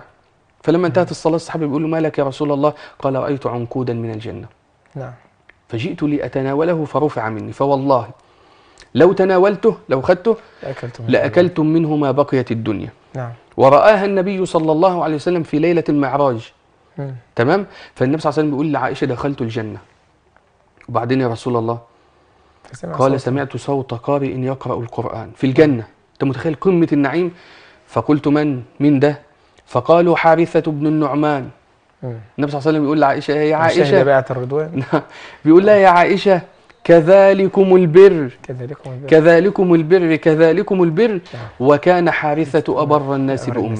فلما انتهت الصلاه الصحابي بيقول له مالك يا رسول الله قال رايت عنقودا من الجنه نعم فجئت لأتناوله فرفع مني فوالله لو تناولته لو خدته لأكلتم, لأكلتم منه ما بقيت الدنيا نعم. ورآها النبي صلى الله عليه وسلم في ليلة المعراج تمام فالنبي صلى الله عليه وسلم بيقول لعائشة دخلت الجنة وبعدين يا رسول الله قال صوت. سمعت صوت قارئ يقرأ القرآن في الجنة أنت متخيل قمة النعيم فقلت من من ده فقالوا حارثة بن النعمان النبي صلى الله عليه وسلم بيقول لعائشه هي عائشه بيعت الرضوان نعم. بيقول لها يا عائشه كذلكم البر كذلكم البر كذلكم البر كذلكم البر نعم. وكان حارثة أبر الناس بأمه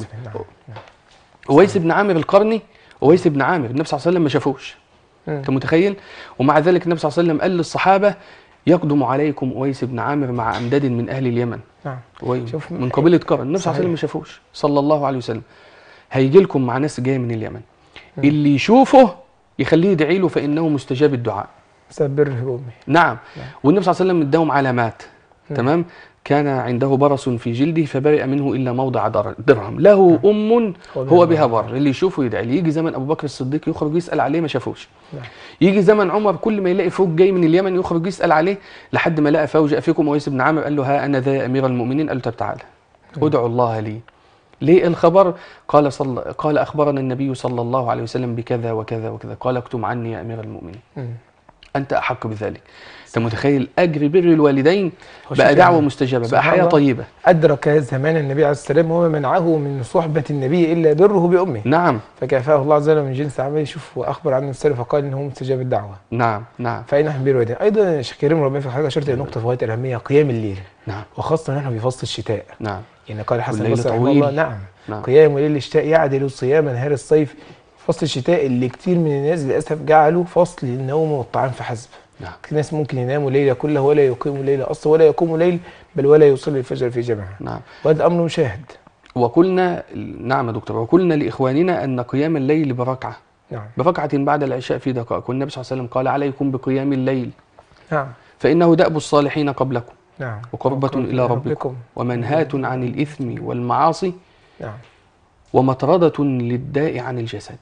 أويس بن عامر القرني أويس بن عامر النبي صلى الله عليه وسلم ما شافوش أنت متخيل ومع ذلك النبي صلى الله عليه وسلم قال للصحابة يقدم عليكم أويس بن عامر مع أمداد من أهل اليمن نعم من قبيلة قرن النبي صلى الله عليه وسلم ما شافوش صلى الله عليه وسلم هيجي لكم مع ناس جاية من اليمن اللي يشوفه يخليه يدعي له فانه مستجاب الدعاء سبره امي نعم. نعم, والنبي صلى الله عليه وسلم اداهم علامات تمام كان عنده برص في جلده فبرئ منه الا موضع درهم له نعم. ام هو بها بر اللي يشوفه يدعي لي يجي زمن ابو بكر الصديق يخرج يسال عليه ما شافوش نعم. يجي زمن عمر كل ما يلاقي فوج جاي من اليمن يخرج يسال عليه لحد ما لقى فوج فيكم اويس بن عامر قال له ها انا ذا يا امير المؤمنين قال له طب تعالى ادعوا الله لي ليه الخبر قال صل... قال اخبرنا النبي صلى الله عليه وسلم بكذا وكذا وكذا قال اكتم عني يا امير المؤمنين انت احق بذلك انت متخيل اجر بر الوالدين بقى دعوه مستجابه بقى حياه طيبه ادرك زمان النبي عليه السلام وما منعه من صحبه النبي الا بره بامه نعم فكافاه الله عز وجل من جنس عمله شوف واخبر عن السلف فقال انه مستجاب الدعوه نعم نعم فاين بر الوالدين ايضا شيخ كريم ربنا في نعم. الحلقه اشرت الى نقطه في غايه الاهميه قيام الليل نعم وخاصه نحن في فصل الشتاء نعم يعني قال حسن البصري رحمه الله نعم, نعم. قيام ليل الشتاء يعدل صيام نهار الصيف فصل الشتاء اللي كتير من الناس للأسف جعلوا فصل النوم والطعام فحسب نعم. في ناس ممكن يناموا ليلة كلها ولا يقيموا ليلة أصلا ولا يقوموا ليل بل ولا يصلي الفجر في جماعة نعم. وهذا أمر مشاهد وقلنا نعم يا دكتور وقلنا لإخواننا أن قيام الليل بركعة نعم. بركعة بعد العشاء في دقائق والنبي صلى الله عليه وسلم قال عليكم بقيام الليل نعم. فإنه دأب الصالحين قبلكم نعم وقربة إلى ربكم ومنهاة عن الإثم والمعاصي نعم ومطردة للداء عن الجسد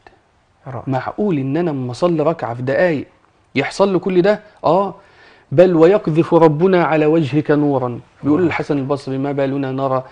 معقول إن أنا أما أصلي ركعة في دقايق يحصل له كل ده؟ آه بل ويقذف ربنا على وجهك نورا بيقول نعم. الحسن البصري ما بالنا نرى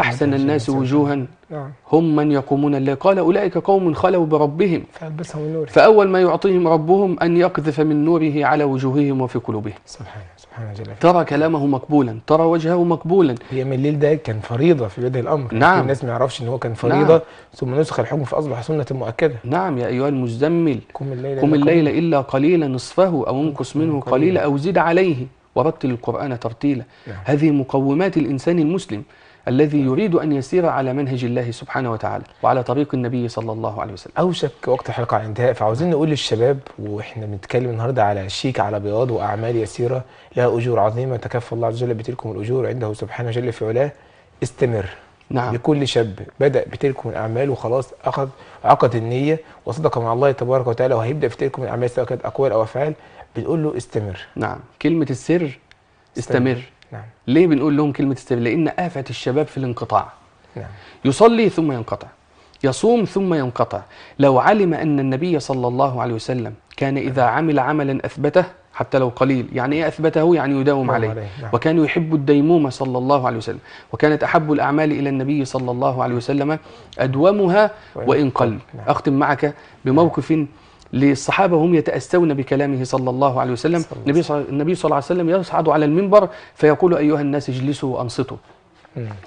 أحسن الناس وجوها نعم. هم من يقومون الليل قال أولئك قوم خلوا بربهم فألبسهم فأول ما يعطيهم ربهم أن يقذف من نوره على وجوههم وفي قلوبهم سبحانه سبحانه ترى كلامه مقبولا ترى وجهه مقبولا هي من الليل ده كان فريضة في بداية الأمر نعم الناس ما يعرفش إن هو كان فريضة نعم. ثم نسخ الحكم فأصبح سنة مؤكدة نعم يا أيها المزمل قم الليل, قم الليل إلا قليلا نصفه أو انقص منه قليلا أو زد عليه ورتل القرآن ترتيلا نعم. هذه مقومات الإنسان المسلم الذي يريد أن يسير على منهج الله سبحانه وتعالى وعلى طريق النبي صلى الله عليه وسلم أوشك وقت الحلقة على الانتهاء فعاوزين نقول للشباب وإحنا بنتكلم النهاردة على شيك على بياض وأعمال يسيرة لها أجور عظيمة تكفى الله عز وجل بتلكم الأجور عنده سبحانه جل في علاه استمر نعم. لكل شاب بدأ بتلكم الأعمال وخلاص أخذ عقد النية وصدق مع الله تبارك وتعالى وهيبدأ في تلكم الأعمال سواء كانت أقوال أو أفعال بنقول له استمر نعم كلمة السر استمر, استمر. نعم. ليه بنقول لهم كلمة استبدال؟ لأن آفة الشباب في الانقطاع نعم. يصلي ثم ينقطع يصوم ثم ينقطع لو علم أن النبي صلى الله عليه وسلم كان إذا نعم. عمل عملا أثبته حتى لو قليل يعني إيه أثبته يعني يداوم عليه نعم. وكان يحب الديمومة صلى الله عليه وسلم وكانت أحب الأعمال إلى النبي صلى الله عليه وسلم أدومها وإن قل نعم. أختم معك بموقف للصحابة وهم يتأسون بكلامه صلى الله عليه وسلم النبي صلى, الله عليه وسلم يصعد على المنبر فيقول أيها الناس اجلسوا وأنصتوا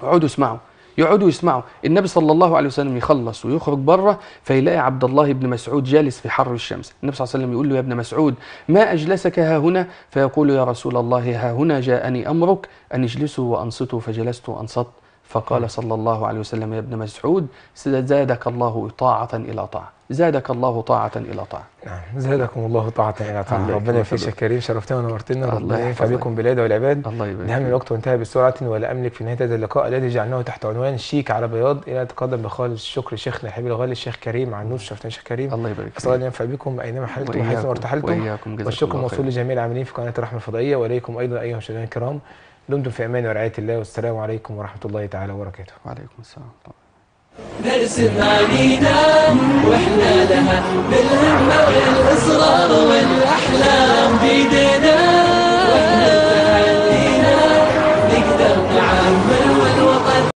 اقعدوا اسمعوا يقعدوا يسمعوا النبي صلى الله عليه وسلم يخلص ويخرج بره فيلاقي عبد الله بن مسعود جالس في حر الشمس النبي صلى الله عليه وسلم يقول له يا ابن مسعود ما أجلسك ها هنا فيقول يا رسول الله ها هنا جاءني أمرك أن اجلسوا وأنصتوا فجلست وأنصت فقال صلى الله عليه وسلم يا ابن مسعود زادك الله طاعة إلى طاعة زادك الله طاعة إلى طاعة نعم زادكم الله طاعة إلى طاعة ربنا يفيش كريم شرفتنا ونورتنا ربنا ينفع بكم بلاد والعباد الله يبارك نهم الوقت وانتهى بسرعة ولا أملك في نهاية هذا اللقاء الذي جعلناه تحت عنوان شيك على بياض إلى تقدم بخالص الشكر شيخنا الحبيب الغالي الشيخ كريم عنوش شرفتنا الشيخ كريم الله يبارك فيك الله ينفع بكم أينما حلتم وحيثما ارتحلتم والشكر موصول لجميع العاملين في قناة الرحمة الفضائية وإليكم أيضا أيها المشاهدين الكرام دمتم في أمان ورعاية الله والسلام عليكم ورحمة الله تعالى وبركاته وعليكم السلام نرسم أنينا وإحنا لها بالهمة والإصرار والأحلام بيدنا